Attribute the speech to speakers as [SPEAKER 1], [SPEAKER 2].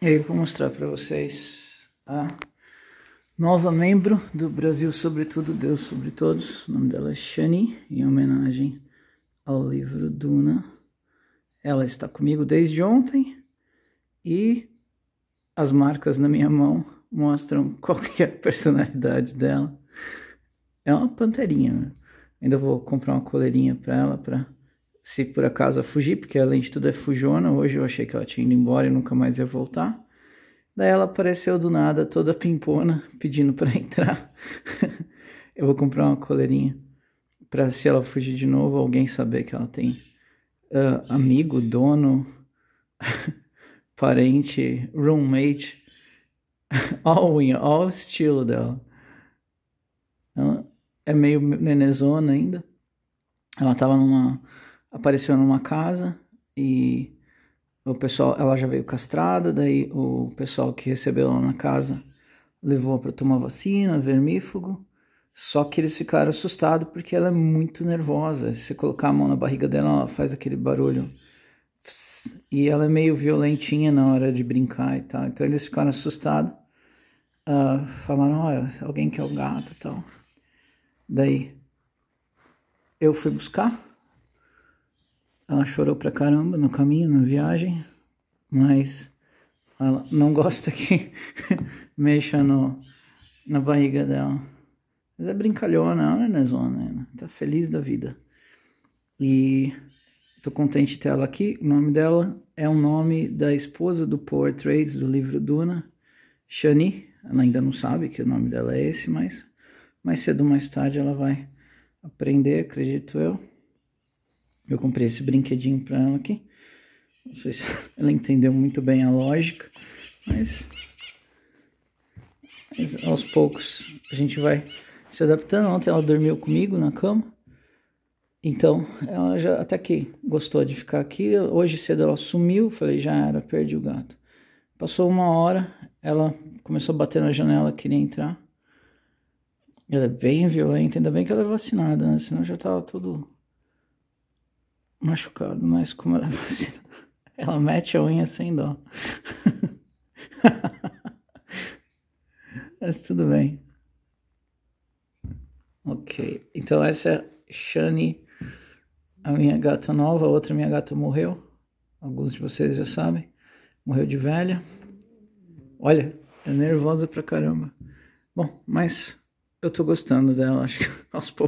[SPEAKER 1] E aí vou mostrar para vocês a tá? nova membro do Brasil Sobretudo, Deus Sobre Todos. O nome dela é Shani, em homenagem ao livro Duna. Ela está comigo desde ontem e as marcas na minha mão mostram qual que é a personalidade dela. É uma panterinha. Né? Ainda vou comprar uma coleirinha para ela para se por acaso fugir, porque além de tudo é fujona, hoje eu achei que ela tinha ido embora e nunca mais ia voltar. Daí ela apareceu do nada, toda pimpona, pedindo para entrar. eu vou comprar uma coleirinha para se ela fugir de novo, alguém saber que ela tem uh, amigo, dono, parente, roommate, all in, all estilo dela. Ela é meio nenezona ainda. Ela tava numa apareceu numa casa e o pessoal, ela já veio castrada, daí o pessoal que recebeu ela na casa levou para tomar vacina, vermífugo. Só que eles ficaram assustados porque ela é muito nervosa. Se você colocar a mão na barriga dela, ela faz aquele barulho. E ela é meio violentinha na hora de brincar e tal. Então eles ficaram assustados. Uh, falaram, olha, alguém quer é o gato e tal. Daí eu fui buscar ela chorou pra caramba no caminho, na viagem, mas ela não gosta que mexa no, na barriga dela. Mas é brincalhona, ela não é zona, né? tá feliz da vida. E tô contente de ter ela aqui. O nome dela é o nome da esposa do Power Trades, do livro Duna, Shani. Ela ainda não sabe que o nome dela é esse, mas mais cedo ou mais tarde ela vai aprender, acredito eu. Eu comprei esse brinquedinho para ela aqui. Não sei se ela entendeu muito bem a lógica, mas, mas aos poucos a gente vai se adaptando. Ontem ela dormiu comigo na cama. Então, ela já até que gostou de ficar aqui. Hoje cedo ela sumiu, falei, já era, perdi o gato. Passou uma hora, ela começou a bater na janela, queria entrar. Ela é bem violenta, ainda bem que ela é vacinada, né? Senão já tava tudo machucado, mas como ela é vacina, ela mete a unha sem dó. mas tudo bem. Ok, então essa é Shani, a minha gata nova, a outra minha gata morreu. Alguns de vocês já sabem, morreu de velha. Olha, é nervosa pra caramba. Bom, mas eu tô gostando dela, acho que aos poucos.